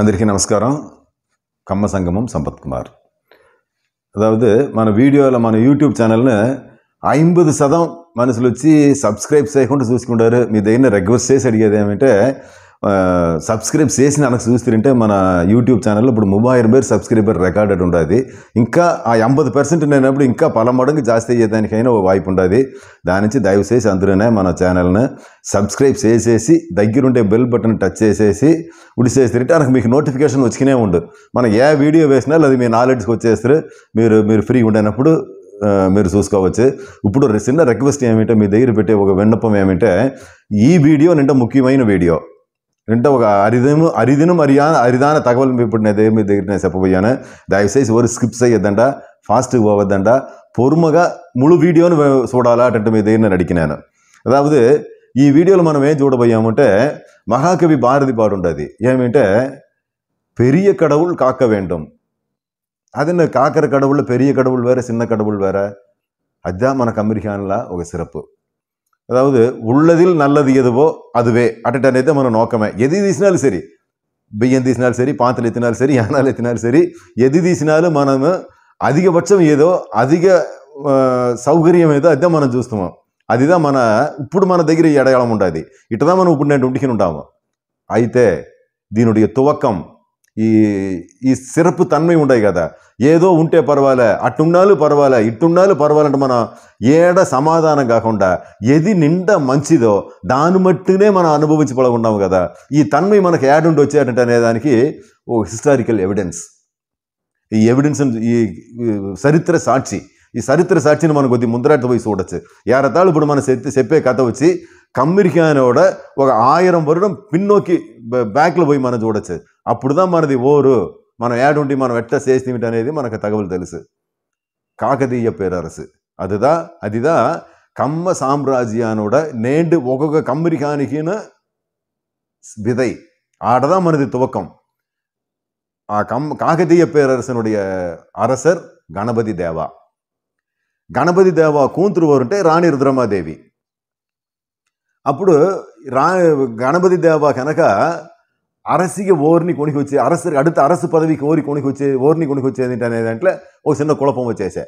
అందరికీ నమస్కారం కమ్మ సంగమం సంపత్ కుమార్ అதாவது మన వీడియోలో మన యూట్యూబ్ ఛానల్ని ఐంపది శాతం మనుషులు వచ్చి సబ్స్క్రైబ్ చేయకుండా చూసుకుంటారు మీ దగ్గర రిక్వెస్ట్ చేసి అడిగేది ఏమంటే సబ్స్క్రైబ్ చేసి నాకు చూస్తుంటే మన యూట్యూబ్ ఛానల్లో ఇప్పుడు మూవాయిరం పేరు సబ్స్క్రైబర్ రికార్డెడ్ ఉండదు ఇంకా ఆ ఎంబది పర్సెంట్ నేనప్పుడు ఇంకా పల జాస్తి అయ్యేదానికైనా ఓ వాయిపు ఉండదు దాని నుంచి దయచేసి అందరూనే మన ఛానల్ని సబ్స్క్రైబ్ చేసేసి దగ్గరుండే బెల్ బటన్ టచ్ చేసేసి ఉడిసేస్తుంటే నాకు మీకు నోటిఫికేషన్ వచ్చినే ఉండు మనం ఏ వీడియో వేసినా లేదా మీ నాలెడ్జ్కి వచ్చేస్తారు మీరు మీరు ఫ్రీగా ఉండేటప్పుడు మీరు చూసుకోవచ్చు ఇప్పుడు చిన్న రిక్వెస్ట్ ఏమిటంటే మీ దగ్గర పెట్టే ఒక విన్నపం ఏమిటంటే ఈ వీడియో నిండా ముఖ్యమైన వీడియో ரெண்டும் அரிதினும் அரிதினும் அறியா அரிதான தகவல் எப்படினே செப்பபையான தயவுசெய்து ஒரு ஸ்கிரிப் செய்ய தண்டா ஃபாஸ்ட்டு போவதண்டா பொறுமக முழு வீடியோன்னு சூடாலா அட்டென்ட் நடிக்கினேன் அதாவது ஈ வீடியோவில் மனம் ஏன் சூட பையாமட்டு மகாகவி பாரதி பாடுண்டாது ஏமிட்ட பெரிய கடவுள் காக்க வேண்டும் அது என்ன காக்கிற கடவுள் பெரிய கடவுள் வேற சின்ன கடவுள் வேற அதுதான் மன கம்பரிகான்ல ஒரு சிறப்பு அதாவது உள்ளதில் நல்லது எதுவோ அதுவே அட்டட்டனத்தை మనం நோக்கమే ఏది తీసినాலும் సరే బియ్యం తీసినాலும் సరే పాత్రలు ఎత్తినాலும் సరే యానాలు ఎత్తినాలు సరే ఏది తీసినాலும் మనం అధికపక్షం ఏదో అధిక సౌకర్యం ఏదో అదే మనం చూస్తున్నాం అదిదా మన ఇప్పుడు మన దగ్గర ఈ అడయాళం ఉంటుంది ఇటుదా మనం ఇప్పుడు నేను ఉంటాము అయితే దీనుడి తువకం ఈ ఈ సిరపు తన్మయం ఉండయి కదా ఏదో ఉంటే పర్వాలే అట్టున్నాలు పర్వాలే ఇట్టున్నాలు పర్వాలంటే మనం ఏడ సమాధానం కాకుండా ఏది నిండా మంచిదో దాన్ని మట్టునే మనం అనుభవించి పడకున్నాము కదా ఈ తన్మయం మనకు యాడుండి అనే అనేదానికి ఓ హిస్టారికల్ ఎవిడెన్స్ ఈ ఎవిడెన్స్ ఈ చరిత్ర సాక్షి ఈ చరిత్ర సాక్షిని మనం కొద్ది ముందరాట పోయి చూడొచ్చు ఏరతాళ్ళు ఇప్పుడు మనం చెప్పే కథ వచ్చి கம்மிர்கானோட ஒரு ஆயிரம் வருடம் பின்னோக்கி பேக்கில் போய் மனது உடச்சு அப்படி தான் மனதி ஓரு மனம் ஏடுண்டி மனம் வெட்ட சேர்த்துவிட்டு அனேதி மனக்கு தகவல் தெலுசு காகதீய பேரரசு அதுதான் அதுதான் கம்ம சாம்ராஜ்யானோட நேண்டு ஒகக கம்மிரிகானிகின விதை ஆட தான் மனது துவக்கம் கம் காகதீய பேரரசனுடைய அரசர் கணபதி தேவா கணபதி தேவா கூந்துருவோருன்ட்டே ராணி ருத்ரமாதேவி தேவி అప్పుడు రా గణపతి దేవ కనుక అరసిగా ఓర్ని కొనికొచ్చి అరసు అడుత అరసు పదవికి ఓరి కొనికొచ్చే ఓర్ని కొనికొచ్చేది అనే దాంట్లో ఒక చిన్న కుళపం వచ్చేసే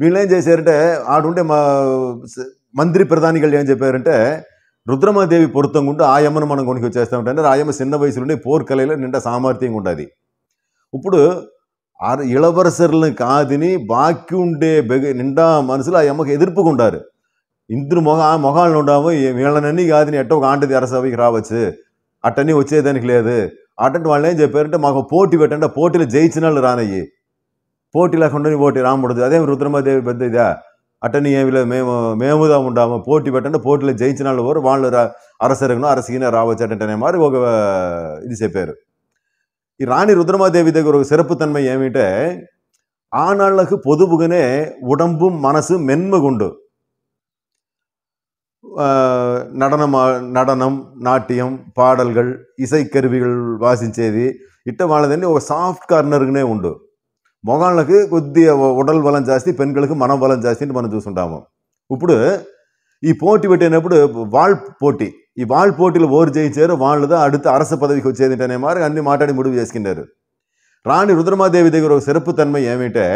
వీళ్ళు ఏం చేశారంటే ఆడుంటే మా మంత్రి ప్రధానికలు ఏం చెప్పారంటే రుద్రమాదేవి పొరుతంగుంటే ఆయమ్మను మనం కొనికొచ్చేస్తామంటే ఆయమ్మ చిన్న వయసులోనే పోర్కలైలో నిండా సామర్థ్యంగా ఉంటుంది ఇప్పుడు ఇళవరసరులను కాదని బాకి ఉండే బెగ నిండా మనసులో ఆ అమ్మకి ఎదుర్పుకుంటారు ఇంద్రు మొగ మొగాళ్ళు ఉండాము వీళ్ళనన్నీ కాదు నీ ఎట్టో ఒక ఆంటది ఎరసభకి రావచ్చు అట్టని వచ్చేదానికి లేదు అటువంటి వాళ్ళు ఏం చెప్పారంటే మాకు పోటీ పెట్టండి పోటీలు జయించిన వాళ్ళు రానయ్యి పోటీ లేకుండా నీ పోటీ రాముడదు అదేం రుద్రమాదేవి పెద్ద ఇదా అట్టని ఏమి లేదు మేము మేముదా ఉండాము పోటీ పెట్టండి పోటీలో జయించిన వాళ్ళు ఎవరు వాళ్ళు అరసరగను అరసిగిన రావచ్చు అంటే మరి ఒక ఇది చెప్పారు ఈ రాణి రుద్రమాదేవి దగ్గర ఒక సిరపుతన్మ ఏమిటంటే ఆనాళ్లకు పొదుపుగానే ఉడంబు మనసు మెన్మగుండు நடனமா நடனம் நாட்டியம் పాడల్கள் ఇసైకరువిగల్ వాసించేది ఇట్ట వాళ్ళదని ఒక సాఫ్ట్ కార్నర్గానే ఉండు మగాళ్ళకి కొద్దిగా ఉడల్ బలం జాస్తి పెన్కళ్ళకి మనం బలం జాస్తి అని మనం చూసుంటాము ఇప్పుడు ఈ పోటీ పెట్టినప్పుడు వాళ్ళ పోటీ ఈ వాళ్ళ పోటీలో ఓరు చేయించారు వాళ్ళుదా అడుగుతూ అరస పదవికి వచ్చేది అనే మరి అన్ని మాట్లాడి ముడుపు చేసుకున్నారు రాణి రుద్రమాదేవి దగ్గర ఒక సిరపుతన్మ ఏమిటంటే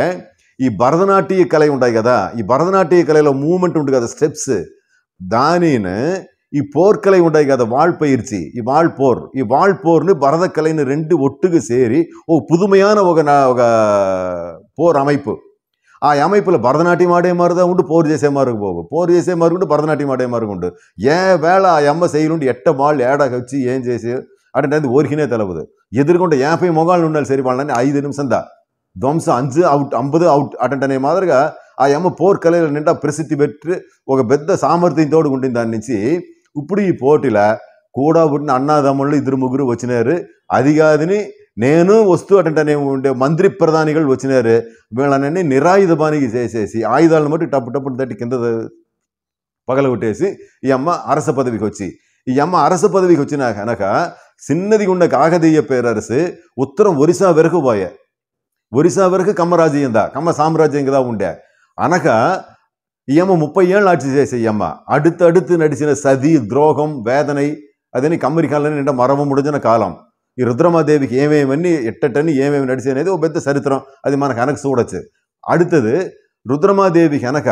ఈ భరతనాట్య కళ ఉంటాయి కదా ఈ భరతనాట్య కళలో మూమెంట్ ఉంటుంది కదా స్టెప్స్ தானின்னு இப்போர்க்கலை உடைய அதை வாழ்பயிற்சி இவ்வாழ்போர் இவ்வாழ்போர்னு பரதக்கலைன்னு ரெண்டு ஒட்டுக்கு சேரி ஓ புதுமையான ஒரு போர் அமைப்பு ஆ அமைப்பில் பரதநாட்டியம் ஆடைய மாதிரி தான் உண்டு போர் ஜேசிய மாதிரி போகும் போர் ஜேசிய மாதிரி உண்டு பரதநாட்டியம் ஆடைய மாதிரி உண்டு ஏன் வேலை ஆ எம்மை செய்யணுண்டு எட்டை வாழ் ஏடா கட்சி ஏன் ஜேசிய அப்படின்றது ஓர்கினே தளவுது எதிர்கொண்ட ஏன் போய் முகால் நுண்ணல் சரி வாழ்னா ஐந்து நிமிஷம் தான் துவம்சம் அஞ்சு அவுட் ஐம்பது அவுட் அட்டன் மாதிரி ఆయమ్మ పోర్కళల నిండా ప్రసిద్ధి పెట్టి ఒక పెద్ద సామర్థ్యంతో ఉండింది దాని నుంచి ఇప్పుడు ఈ పోటీలో కూడా పుట్టిన అన్నదమ్ముళ్ళు ఇద్దరు ముగ్గురు వచ్చినారు అది కాదని నేను వస్తూ అటంటే ఉండే మంత్రి ప్రధానిగా వచ్చినారు వీళ్ళనన్నీ నిరాయుధ బానికి చేసేసి ఆయుధాలను మట్టి టప్పు టప్పు తట్టి కింద పగలగొట్టేసి ఈ అమ్మ అరస పదవికి వచ్చి ఈ అమ్మ అరస పదవికి వచ్చినాక అనక చిన్నది ఉన్న కాకతీయ పేరరసు ఉత్తరం ఒరిసా వరకు పోయే ఒరిసా వరకు కమ్మ రాజ్యం దా కమ్మ సామ్రాజ్యం కదా ఉండే అనక ఈమె ముప్పై ఏళ్ళు ఆర్చి చేసే ఈమె అడుతడుతు నడిచిన సది ద్రోహం వేదనై అదని అమెరికాలోనే నిండా మరవ ముడిచిన కాలం ఈ రుద్రమాదేవికి ఏమేమన్నీ ఎట్టటని ఏమేమి నడిచి అనేది ఒక పెద్ద చరిత్రం అది మనకు అనకు చూడొచ్చు అడుతది రుద్రమాదేవికి అనక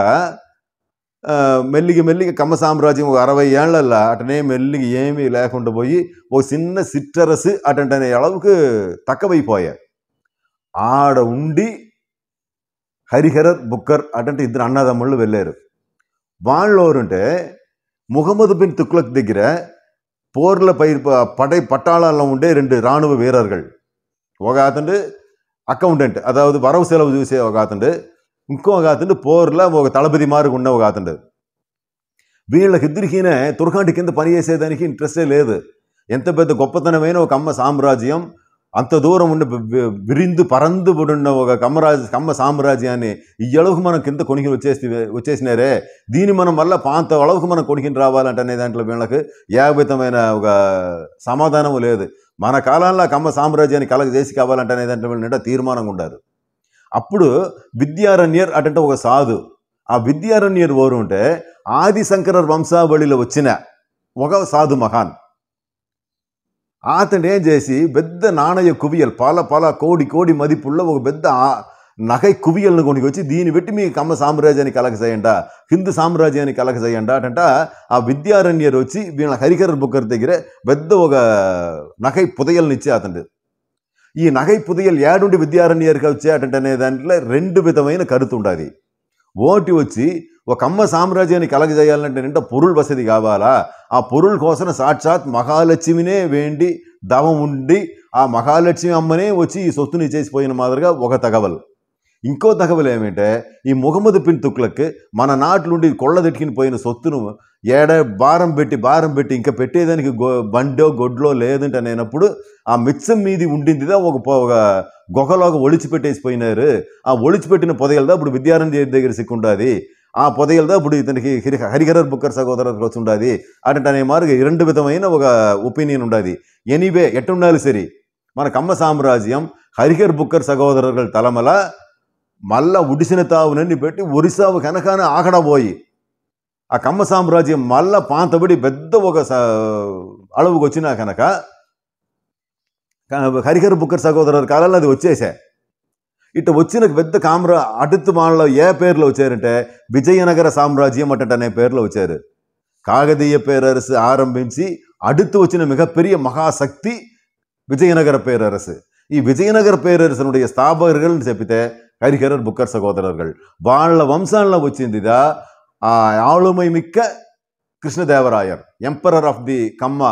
మెల్లిగి మెల్లిగి కమ్మ సామ్రాజ్యం ఒక అరవై ఏళ్లల్లా అటనే మెల్లిగి ఏమీ లేకుండా పోయి ఒక చిన్న సిట్రస్ అటంటనే అనే అళవుకు తక్కువైపోయాయి ఆడ ఉండి హరిహరత్ బుక్కర్ అటువంటి ఇద్దరు అన్నదమ్ముళ్ళు వెళ్ళారు వాళ్ళోరుంటే ముహమ్మద్ బిన్ తుక్లక్ దగ్గర పోర్ల పై పడై పట్టాళాల్లో ఉండే రెండు రాணுవ వీరర్గల్ ఒక అతను అకౌంటెంట్ అదావదు வரவு செலவு చూసే ఒక అతను ఇంకో ఒక అతను పోర్ల ఒక తలపతి మారుకు ఉన్న ఒక అతను వీళ్ళకిద్దరికీనే తురకాంటి కింద పనిచేసేదానికి ఇంట్రెస్టే లేదు ఎంత పెద్ద గొప్పతనమైన ఒక అమ్మ సామ్రాజ్యం అంత దూరం ఉండి విరిందు పరందుబడిన ఒక కమ్మరాజ కమ్మ సామ్రాజ్యాన్ని ఈ ఎలవుకు మనం కింద కొనికి వచ్చేసి వచ్చేసినారే దీన్ని మనం మళ్ళీ పాంత అలవుకు మనం కొనికిని అనే దాంట్లో వీళ్ళకి ఏకభితమైన ఒక సమాధానము లేదు మన కాలంలో కమ్మ సామ్రాజ్యాన్ని కావాలంటే అనే దాంట్లో వీళ్ళు నిండా తీర్మానం ఉండారు అప్పుడు విద్యారణ్యర్ అటంటే ఒక సాధు ఆ విద్యారణ్యర్ ఓరు ఉంటే ఆది శంకర వంశావళిలో వచ్చిన ఒక సాధు మహాన్ అతను ఏం చేసి పెద్ద నాణయ కువియలు పాల పాల కోడి కోడి మదిపుల్లో ఒక పెద్ద నగై కువియలను కొనుకొచ్చి దీన్ని పెట్టి మీ కమ్మ సామ్రాజ్యాన్ని కలగ చేయండ హిందూ సామ్రాజ్యాన్ని కలగ చేయండ అంట ఆ విద్యారణ్యరు వచ్చి వీళ్ళ హరికర బుక్కర్ దగ్గర పెద్ద ఒక నగై పుదయలను ఇచ్చే అతడు ఈ నగై పుదయలు ఏడుండి విద్యారణ్యరికి వచ్చే అటంటే దాంట్లో రెండు విధమైన కరుతుండాలి ఓటి వచ్చి ఒక అమ్మ సామ్రాజ్యాన్ని కలగజేయాలంటే నింట పురుల్ వసతి కావాలా ఆ పొరుల కోసం సాక్షాత్ మహాలక్ష్మినే వేండి దవం ఉండి ఆ మహాలక్ష్మి అమ్మనే వచ్చి ఈ సొత్తుని చేసిపోయిన మాదిరిగా ఒక తగవలు ఇంకో తగవలు ఏమంటే ఈ ముహమ్మద్ పిన్ తుక్లకి మన నాట్లుండి కొళ్ళ దొట్టికిని పోయిన సొత్తును ఏడ భారం పెట్టి భారం పెట్టి ఇంకా పెట్టేదానికి గో బండో గొడ్లో లేదంటే నేనప్పుడు ఆ మిచ్చం మీది ఉండిందిదా ఒక ఒక గొకలోగా ఒలిచిపెట్టేసిపోయినారు ఆ ఒలిచిపెట్టిన పొదగలదా అప్పుడు విద్యారణ్య దగ్గర సిక్కుండాది ఆ పొదయిలతో ఇప్పుడు ఇతనికి హరి హరిహరర్ బుక్కర్ సహోదరర్ వచ్చి ఉండాలి అటనే మారుగా రెండు విధమైన ఒక ఒపీనియన్ ఉండాలి ఎనీవే ఎట్టు ఎట్టుండాలి సరి మన కమ్మ సామ్రాజ్యం హరిహర్ బుక్కర్ సహోదరుల తలమల మళ్ళా ఉడిసిన తావునన్ని పెట్టి ఒరిస్సావు కనకాన ఆకడ పోయి ఆ కమ్మ సామ్రాజ్యం మళ్ళా పాతబడి పెద్ద ఒక అడవుకు వచ్చినా కనుక హరిహర్ బుక్కర్ సహోదరుల కాలంలో అది వచ్చేసా ఇటు వచ్చిన పెద్ద కామ్రా అటుతు వాళ్ళ ఏ పేర్లు వచ్చారంటే విజయనగర సామ్రాజ్యం అనే పేర్లు వచ్చారు కాకతీయ పేరరసు ఆరంభించి అడుతు వచ్చిన మిగపెరియ మహాశక్తి விஜயநகர பேரரசு இவ்விஜயநகர பேரரசனுடைய ஸ்தாபகர்கள்னு செப்பித்தே ஹரிஹரர் புக்கர் சகோதரர்கள் வாழ வம்சால வச்சிருந்ததா ஆளுமை மிக்க கிருஷ்ணதேவராயர் ఎంపరర్ ఆఫ్ ది కమ్మ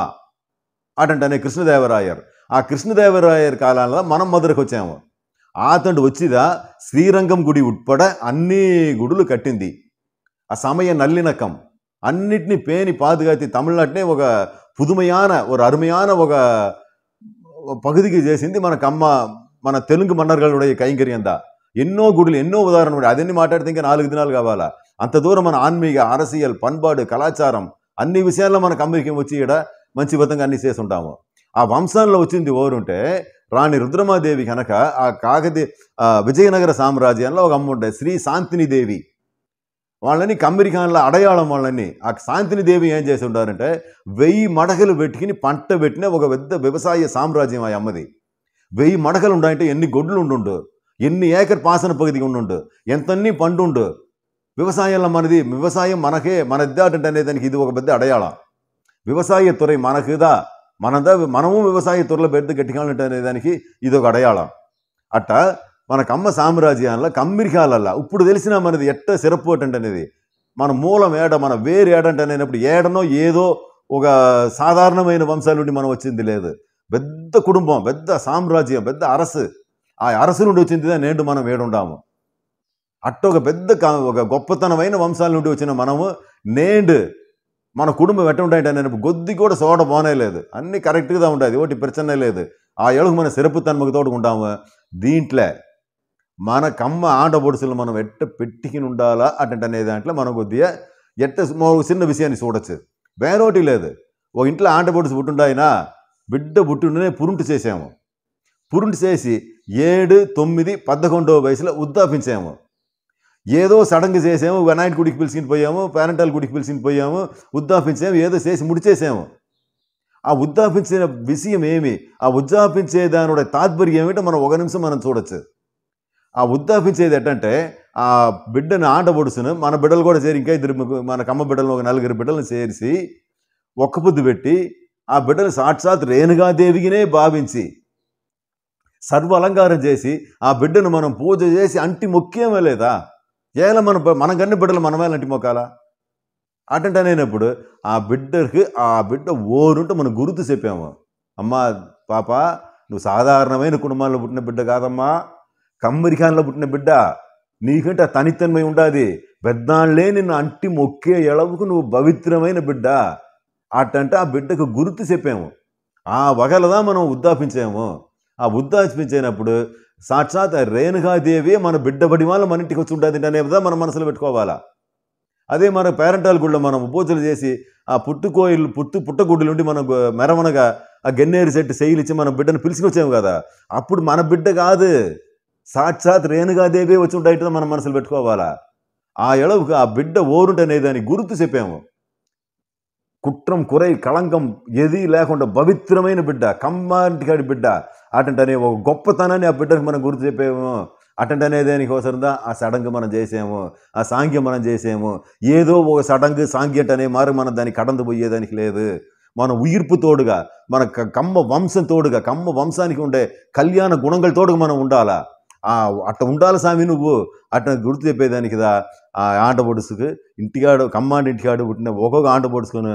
అటంటనే కృష్ణదేవరాయర్ ఆ కృష్ణదేవరాయర్ కాలంలో మనం మధురకు వచ్చాము ఆతండు వచ్చిదా శ్రీరంగం గుడి ఉట్పడ అన్ని గుడులు కట్టింది ఆ సమయ నల్లినకం అన్నిటినీ పేని పాదుగాతి తమిళనాటినే ఒక పుదుమయాన ఒక అరుమయాన ఒక పగుదికి చేసింది మనకు అమ్మ మన తెలుగు మన్నర్గలుடைய కైంకర్యం దా ఎన్నో గుడులు ఎన్నో ఉదాహరణ అదన్నీ మాట్లాడితే ఇంకా నాలుగు దినాలు కావాలా అంత దూరం మన ఆన్మీక అరసీయల్ పన్బాడు కళాచారం అన్ని విషయాల్లో మనకు అమెరికం వచ్చి ఇక్కడ మంచి విధంగా అన్ని ఉంటాము ఆ వంశంలో వచ్చింది ఓరుంటే రాణి రుద్రమాదేవి కనుక ఆ కాకతీ విజయనగర సామ్రాజ్యంలో ఒక అమ్మ ఉండే శ్రీ దేవి వాళ్ళని కమ్మిరికాన్ల అడయాళం వాళ్ళని ఆ శాంతిని దేవి ఏం చేసి ఉండారంటే వెయ్యి మడగలు పెట్టుకుని పంట పెట్టిన ఒక పెద్ద వ్యవసాయ సామ్రాజ్యం ఆ అమ్మది వెయ్యి మడకలు ఉండాయంటే ఎన్ని గొడ్లు ఉండుండు ఎన్ని ఏకర్ పాసన పగతికి ఉండుండు ఎంతన్ని పండుండు விவசாயம்ல மனது விவசாயம் மனக்கே மனதாட்டு தானே தனக்கு இது ஒரு பெரிய அடையாளம் விவசாயத்துறை மனக்குதான் మనంతా మనము వ్యవసాయ తొరల పెద్ద గట్టిగా ఉంటుంది దానికి ఇదొక అడయాళం అట్ట మన కమ్మ సామ్రాజ్యాల కమ్మిరికాలల్లా ఇప్పుడు తెలిసిన మనది ఎట్ట సిరప్పు అనేది మన మూలం ఏడ మన వేరు ఏడంటనేటప్పుడు ఏడనో ఏదో ఒక సాధారణమైన వంశాల నుండి మనం వచ్చింది లేదు పెద్ద కుటుంబం పెద్ద సామ్రాజ్యం పెద్ద అరసు ఆ అరసు నుండి వచ్చిందిదే నేడు మనం ఏడుండాము అట్ట ఒక పెద్ద ఒక గొప్పతనమైన వంశాల నుండి వచ్చిన మనము నేండు మన కుటుంబం ఎట్టుంటాయంటే నేను కొద్ది కూడా చూడడం బానే లేదు అన్ని కరెక్ట్గా ఉంటాయి ఒకటి ప్రచనే లేదు ఆ ఏడుగు మన సెరుపు తన్మకతోటి ఉంటాము దీంట్లో మన కమ్మ ఆట పొడుసులు మనం ఎట్ట పెట్టికిని ఉండాలా అటంటే అనే దాంట్లో మనం కొద్దిగా ఎట్ట చిన్న విషయాన్ని చూడొచ్చు వేరోటి లేదు ఓ ఇంట్లో ఆట పొడుసు పుట్టుండాయినా బిడ్డ పుట్టిండనే పురుంటు చేసాము పురుంటు చేసి ఏడు తొమ్మిది పదకొండవ వయసులో ఉద్దాపించాము ఏదో సడన్గా చేసాము వెనాయిడ్ గుడికి పిలిచిని పోయాము పేరెంటాల్ గుడికి పిలిచిని పోయాము ఉద్దాపించాము ఏదో చేసి ముడిచేసాము ఆ ఉద్దాపించిన విషయం ఏమి ఆ ఉద్దాపించే దానిడ తాత్పర్యం ఏమిటో మనం ఒక నిమిషం మనం చూడొచ్చు ఆ ఉద్దాపించేది ఏంటంటే ఆ బిడ్డను ఆట పొడుసును మన బిడ్డలు కూడా చేరి ఇంకా ఇద్దరు మన కమ్మ బిడ్డలను ఒక నలుగురు బిడ్డలను చేరిసి ఒక్క బుద్ధి పెట్టి ఆ బిడ్డను సాక్షాత్ రేణుగాదేవికినే భావించి సర్వ అలంకారం చేసి ఆ బిడ్డను మనం పూజ చేసి అంటి ముఖ్యమే లేదా ఏలా మన మన కన్న బిడ్డలు మనమేలా అంటిమోకాలా అటెంట్ అనేటప్పుడు ఆ బిడ్డకి ఆ బిడ్డ ఓరుంటే మనం గుర్తు చెప్పాము అమ్మా పాప నువ్వు సాధారణమైన కుటుంబాల్లో పుట్టిన బిడ్డ కాదమ్మా కమ్మరికాన్లో పుట్టిన బిడ్డ నీకంటే ఆ తనితన్మై ఉండాది పెద్దాళ్ళే నిన్ను అంటి మొక్కే ఎడవుకు నువ్వు పవిత్రమైన బిడ్డ అటంటే ఆ బిడ్డకు గుర్తు చెప్పాము ఆ వగలదా మనం ఉద్దాపించాము ఆ ఉద్దాపించినప్పుడు సాక్షాత్ రేణుగాదేవి మన బిడ్డ బడిమాలు మన ఇంటికి వచ్చి ఉంటుంది అనే మన మనసులో పెట్టుకోవాలా అదే మన పేరెంటాల గుడిలో మనం పూజలు చేసి ఆ పుట్టుకోయిలు పుట్టు పుట్టగుడ్డు నుండి మనం మెరవనగా ఆ గన్నేరు చెట్టు శైలిచ్చి మన బిడ్డను పిలుచుకొచ్చాము కదా అప్పుడు మన బిడ్డ కాదు సాక్షాత్ రేణుగాదేవి వచ్చి ఉంటాయి మన మనసులో పెట్టుకోవాలా ఆ ఎడవుకు ఆ బిడ్డ ఓరుంటనే దాని గుర్తు చెప్పాము కుట్రం కురై కళంకం ఏది లేకుండా పవిత్రమైన బిడ్డ కమ్మాంటికాడి బిడ్డ అటంటనే ఒక గొప్పతనాన్ని ఆ బిడ్డకు మనం గుర్తు చెప్పేము అటంటనే దేనికి అవసరందా ఆ సడంగు మనం చేసాము ఆ సాంగ్యం మనం చేసాము ఏదో ఒక సడంగు సాంఘ్యటనే అనే మారు మనం దాన్ని కడందు పోయేదానికి లేదు మన ఉయిర్పు తోడుగా మన కమ్మ వంశం తోడుగా కమ్మ వంశానికి ఉండే కళ్యాణ గుణంగల తోడుగా మనం ఉండాలా అట్ట ఉండాలి స్వామి నువ్వు అట్ట గుర్తు చెప్పేదానికి కదా ఆ ఆట పొడుసుకు ఇంటికాడు కమ్మాంటి ఇంటికాడు పుట్టిన ఒక్కొక్క ఆట పొడుచుకొని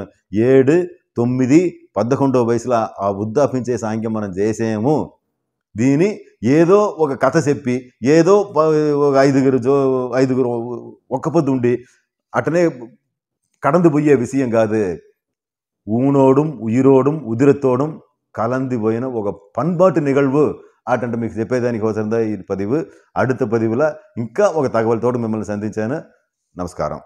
ఏడు తొమ్మిది పద్దకొండో వయసులో ఆ వృద్ధాపించే సాంఖ్యం మనం చేసేము దీని ఏదో ఒక కథ చెప్పి ఏదో ఒక ఐదుగురు జో ఐదుగురు ఒక్క పొద్దు ఉండి అటనే கடந்து போய் விஷயம் காது ஊனோடும் உயிரோடும் ఉదిరతోడం కలంది ఒక పన్బాటు నిగழ்వు అటంటే మీకు చెప్పేదానికి అవసరందా ఈ పదివు అడుత పదివుల ఇంకా ఒక తగవలతోడు మిమ్మల్ని సంధించాను నమస్కారం